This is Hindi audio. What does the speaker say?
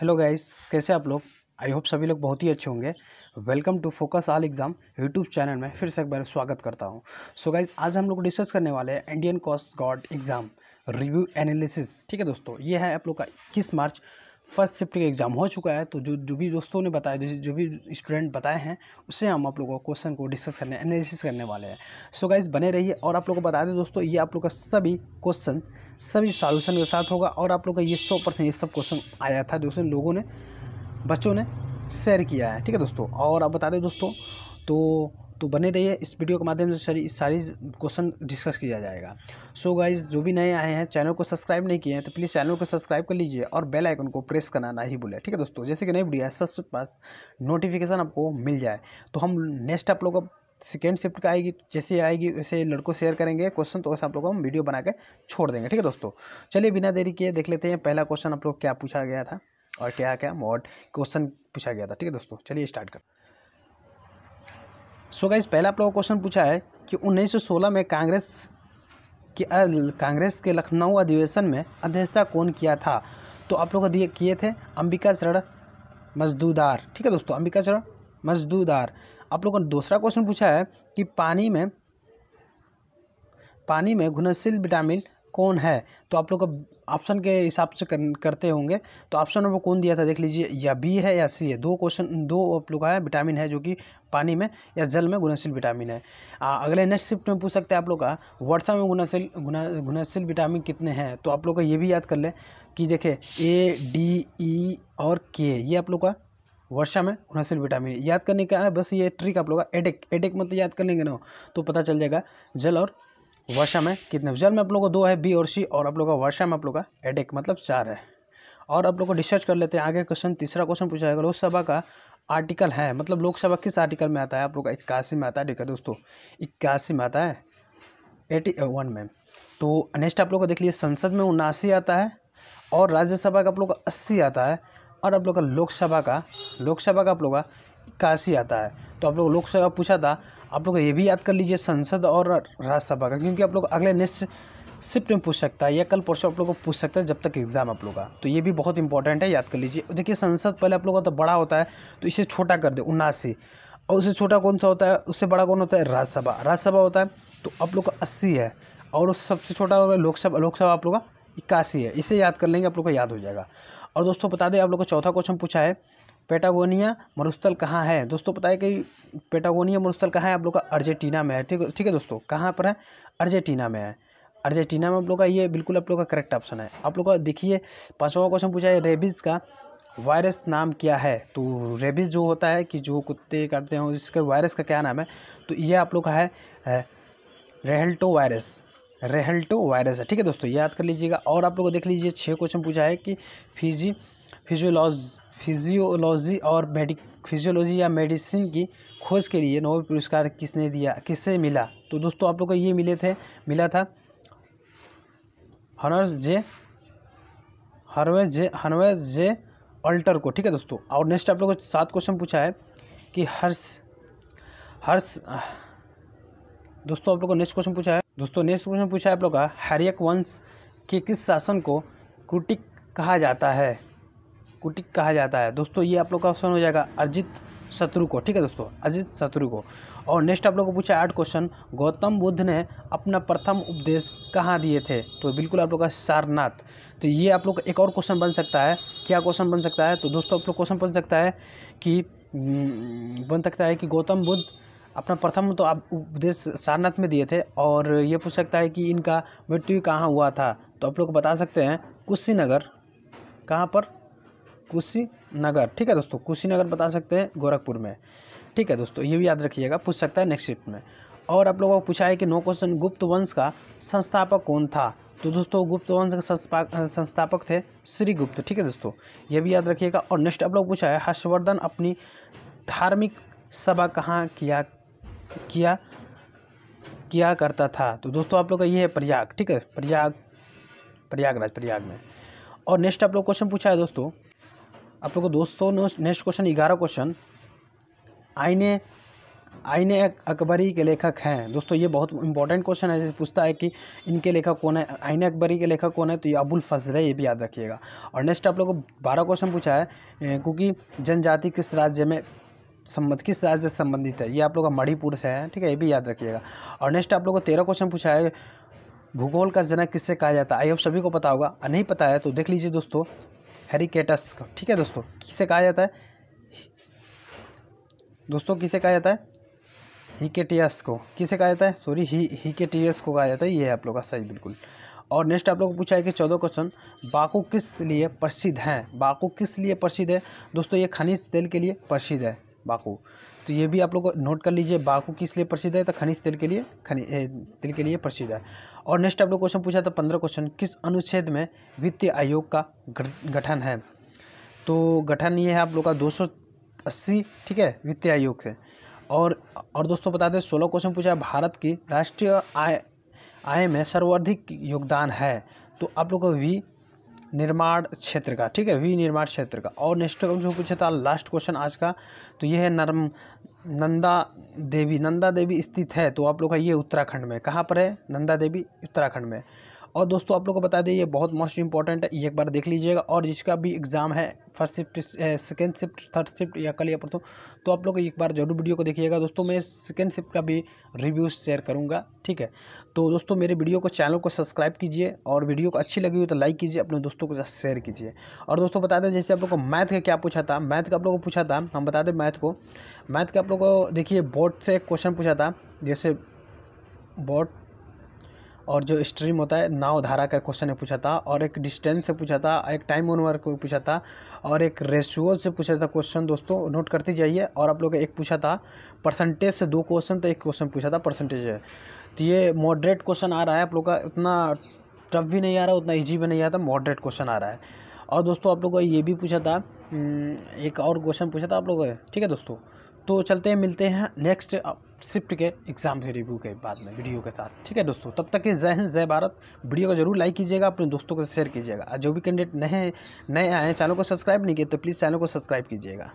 हेलो गाइस कैसे आप लोग आई होप सभी लोग बहुत ही अच्छे होंगे welcome to focus all exam YouTube channel में फिर से एक बार स्वागत करता हूं सो so गाइस आज हम लोग डिस्कस करने वाले हैं Indian coast guard exam review analysis ठीक है दोस्तों ये है आप लोग का इक्कीस मार्च फर्स्ट शिफ्ट का एग्ज़ाम हो चुका है तो जो जो भी दोस्तों ने बताया जो जो भी स्टूडेंट बताए हैं उससे हम आप लोगों को क्वेश्चन को डिस्कस करने एनालिसिस करने वाले हैं सो so गाइज बने रहिए और आप लोगों को बता दें दोस्तों ये आप लोग का सभी क्वेश्चन सभी सॉल्यूशन के साथ होगा और आप लोग का ये सौ परसेंट ये सब क्वेश्चन आया था दोस्तों लोगों ने बच्चों ने शेयर किया है ठीक है दोस्तों और आप बता दें दोस्तों तो तो बने रहिए इस वीडियो के माध्यम से सारी सारी क्वेश्चन डिस्कस किया जाएगा सो so गाइज जो भी नए आए हैं चैनल को सब्सक्राइब नहीं किए हैं तो प्लीज़ चैनल को सब्सक्राइब कर लीजिए और बेल आइकन को प्रेस करना ना ही भूलें ठीक है दोस्तों जैसे कि नई वीडियो है सबसे पास नोटिफिकेशन आपको मिल जाए तो हम नेक्स्ट आप लोग सेकेंड शिफ्ट का आएगी जैसे आएगी वैसे लड़कों शेयर करेंगे क्वेश्चन तो वैसे आप लोग हम वीडियो बना के छोड़ देंगे ठीक है दोस्तों चलिए बिना देरी किए देख लेते हैं पहला क्वेश्चन आप लोग क्या पूछा गया था और क्या क्या मॉड क्वेश्चन पूछा गया था ठीक है दोस्तों चलिए स्टार्ट कर सो so गाइज पहला आप लोगों क्वेश्चन पूछा है कि 1916 में कांग्रेस के कांग्रेस के लखनऊ अधिवेशन में अध्यक्षता कौन किया था तो आप लोग दिए किए थे अंबिका शरण मजदूदार ठीक है दोस्तों अंबिका शरण मजदूदार आप लोगों ने दूसरा क्वेश्चन पूछा है कि पानी में पानी में घुनशील विटामिन कौन है तो आप लोग ऑप्शन के हिसाब से कर, करते होंगे तो ऑप्शन नंबर कौन दिया था देख लीजिए या बी है या सी है दो क्वेश्चन दो आप लोग का है विटामिन है जो कि पानी में या जल में गुणशील विटामिन है आ, अगले नेक्स्ट शिफ्ट में पूछ सकते हैं आप लोग का वर्षा में गुणशील गुना विटामिन कितने हैं तो आप लोग का ये भी याद कर लें कि देखिए ए डी ई और के ये आप लोग का वर्षा में घुलनशील विटामिन याद करने का है बस ये ट्रिक आप लोग का एडेक एडेक मतलब याद कर लेंगे ना तो पता चल जाएगा जल और वर्षा में कितने जल में आप लोग को दो है बी और सी और आप लोग का वर्षा में आप लोग का एडेक मतलब चार है और आप लोग को डिस्कस कर लेते हैं आगे क्वेश्चन तीसरा क्वेश्चन पूछा जाएगा लोकसभा का आर्टिकल है मतलब लोकसभा किस आर्टिकल में आता है आप लोग का इक्यासी में आता है दोस्तों इक्यासी में आता है एटी वन में तो नेक्स्ट आप लोग का देख लीजिए संसद में उनासी आता है और राज्यसभा का आप लोग का अस्सी आता है और आप लोग का लोकसभा का लोकसभा का आप लोग का इक्यासी आता है तो आप लोग लोकसभा पूछा था आप लोग ये भी याद कर लीजिए संसद और राज्यसभा का क्योंकि आप लोग अगले नेक्स्ट शिफ्ट में पूछ सकता है या कल परसों आप लोगों को पूछ सकता है जब तक एग्जाम आप लोग का तो ये भी बहुत इंपॉर्टेंट है याद कर लीजिए देखिए संसद पहले आप लोगों का तो बड़ा होता है तो इसे छोटा कर दे उन्नासी और उससे छोटा कौन सा होता है उससे बड़ा कौन होता है राज्यसभा राज्यसभा होता है तो आप लोग का अस्सी है और सबसे छोटा होगा लोकसभा लोकसभा आप लोग का इक्यासी है इसे याद कर लेंगे आप लोग को याद हो जाएगा और दोस्तों बता दें आप लोग को चौथा क्वेश्चन पूछा है पेटागोनिया मरुस्थल कहाँ है दोस्तों पता है कि पेटागोनिया मरुस्थल कहाँ है आप लोग का अर्जेंटीना में है ठीक ठीक है दोस्तों कहाँ पर है अर्जेंटीना में है अर्जेंटीना में आप लोग का ये बिल्कुल आप लोग का करेक्ट ऑप्शन है आप लोग का देखिए पाँचवा क्वेश्चन पूछा है रेबीज़ का वायरस नाम क्या है तो रेबीज़ जो होता है कि जो कुत्ते करते हैं इसके वायरस का क्या नाम है तो ये आप लोग का है, है रेहल्टो वायरस रेहल्टो वायरस है ठीक है दोस्तों याद कर लीजिएगा और आप लोग देख लीजिए छः क्वेश्चन पूछा है कि फिजी फिजियोलॉज फिजियोलॉजी और मेडिक फिजियोलॉजी या मेडिसिन की खोज के लिए नोबेल पुरस्कार किसने दिया किससे मिला तो दोस्तों आप लोग को ये मिले थे मिला था हनर्स जे हरवे जे हनवे जे अल्टर को ठीक है दोस्तों और नेक्स्ट आप लोग को सात क्वेश्चन पूछा है कि हर्ष हर्ष दोस्तों आप लोग को नेक्स्ट क्वेश्चन पूछा है दोस्तों नेक्स्ट क्वेश्चन पूछा है आप लोग का हरियक वंश के किस शासन को क्रूटिक कहा जाता है कुटिक कहा जाता है दोस्तों ये आप लोग का ऑप्शन हो जाएगा अर्जित शत्रु को ठीक है दोस्तों अजित शत्रु को और नेक्स्ट आप लोग को पूछा आठ क्वेश्चन गौतम बुद्ध ने अपना प्रथम उपदेश कहाँ दिए थे तो बिल्कुल आप लोग का सारनाथ तो ये आप लोग एक और क्वेश्चन बन सकता है क्या क्वेश्चन बन सकता है तो दोस्तों आप लोग क्वेश्चन बन सकता है कि हम्म, बन सकता है कि गौतम बुद्ध अपना प्रथम तो आप उपदेश सारनाथ में दिए थे और ये पूछ सकता है कि इनका मृत्यु कहाँ हुआ था तो आप लोग बता सकते हैं कुशीनगर कहाँ पर कुशीनगर ठीक है दोस्तों कुशीनगर बता सकते हैं गोरखपुर में ठीक है दोस्तों ये भी याद रखिएगा पूछ सकता है नेक्स्ट शिफ्ट में और आप लोगों को पूछा है कि नो क्वेश्चन गुप्त वंश का संस्थापक कौन था तो दोस्तों गुप्त वंश के संस्थापक थे श्रीगुप्त ठीक है दोस्तों ये भी याद रखिएगा और नेक्स्ट आप लोग पूछा है हर्षवर्धन अपनी धार्मिक सभा कहाँ किया किया किया करता था तो दोस्तों आप लोग का ये है प्रयाग ठीक है प्रयाग प्रयागराज प्रयाग में और नेक्स्ट आप लोग क्वेश्चन पूछा है दोस्तों आप लोग को दोस्तों नेक्स्ट क्वेश्चन ग्यारह क्वेश्चन आईने आईने अकबरी के लेखक हैं दोस्तों ये बहुत इंपॉर्टेंट क्वेश्चन है पूछता है कि इनके लेखक कौन है आईने अकबरी के लेखक कौन है तो ये अबुल फजल है ये भी याद रखिएगा और नेक्स्ट आप लोगों को बारह क्वेश्चन पूछा है क्योंकि जनजाति किस राज्य में संबंध किस राज्य से संबंधित है ये आप लोग का मणिपुर से है ठीक है ये भी याद रखिएगा और नेक्स्ट आप लोग को तेरह क्वेश्चन पूछा है भूगोल का जनक किससे कहा जाता है आई होप सभी को पता होगा नहीं पता है तो देख लीजिए दोस्तों हेरिकेटस का ठीक है दोस्तों किसे कहा जाता है दोस्तों किसे कहा जाता है हिकेटियस को किसे कहा जाता है सॉरी ही हिकेटियस को कहा जाता है ये है आप लोग का सही बिल्कुल और नेक्स्ट आप लोग को पूछा है कि चौदह क्वेश्चन बाकू किस लिए प्रसिद्ध है बाकू किस लिए प्रसिद्ध है दोस्तों ये खनिज तेल के लिए प्रसिद्ध है बाकू तो ये भी आप लोग नोट कर लीजिए बाकू किस लिए प्रसिद्ध है तो खनिज तेल के लिए खनिज तेल के लिए प्रसिद्ध है और नेक्स्ट आप लोग क्वेश्चन पूछा था तो पंद्रह क्वेश्चन किस अनुच्छेद में वित्तीय आयोग का गठन है तो गठन ये है आप लोग का दो अस्सी ठीक है वित्तीय आयोग से और और दोस्तों बता दें सोलह क्वेश्चन पूछा भारत की राष्ट्रीय आय आय में सर्वाधिक योगदान है तो आप लोग का वी निर्माण क्षेत्र का ठीक है निर्माण क्षेत्र का और नेक्स्ट जो पूछा था लास्ट क्वेश्चन आज का तो ये है नर्म नंदा देवी नंदा देवी स्थित है तो आप लोग का ये उत्तराखंड में कहाँ पर है नंदा देवी उत्तराखंड में और दोस्तों आप लोग को बता दें ये बहुत मोस्ट इंपॉर्टेंट है ये एक बार देख लीजिएगा और जिसका भी एग्ज़ाम है first shift second shift third shift या कल या परसों तो आप लोग एक बार जरूर वीडियो को देखिएगा दोस्तों मैं सेकेंड शिफ्ट का भी रिव्यू शेयर करूँगा ठीक है तो दोस्तों मेरे वीडियो को चैनल को सब्सक्राइब कीजिए और वीडियो को अच्छी लगी हो तो लाइक कीजिए अपने दोस्तों के साथ शेयर कीजिए और दोस्तों बता दें जैसे आप लोग को मैथ का क्या पूछा था मैथ का आप लोग को पूछा था हम बता दें मैथ को मैथ का आप लोग को देखिए बोर्ड से क्वेश्चन पूछा था जैसे बोर्ड और जो स्ट्रीम होता है नाव धारा का क्वेश्चन पूछा था और एक डिस्टेंस से पूछा था एक टाइम ओनवर को पूछा था और एक रेशियो से पूछा था क्वेश्चन दोस्तों नोट करते जाइए और आप लोग एक पूछा था परसेंटेज से दो क्वेश्चन तो एक क्वेश्चन पूछा था परसेंटेज तो ये मॉडरेट क्वेश्चन आ रहा है आप लोग का उतना टफ भी नहीं आ रहा उतना ईजी भी नहीं आ रहा मॉडरेट क्वेश्चन आ रहा है और दोस्तों आप लोगों को ये भी पूछा था हम्म, एक और क्वेश्चन पूछा था आप लोगों ने ठीक है दोस्तों तो चलते हैं मिलते हैं नेक्स्ट शिफ्ट के एग्ज़ाम के रिव्यू के बाद में वीडियो के साथ ठीक है दोस्तों तब तक के जय हिंद जय भारत वीडियो को जरूर लाइक कीजिएगा अपने दोस्तों को शेयर कीजिएगा जो भी कैंडिडेट नए नए आए हैं चैनल को सब्सक्राइब नहीं किए तो प्लीज़ चैनल को सब्सक्राइब कीजिएगा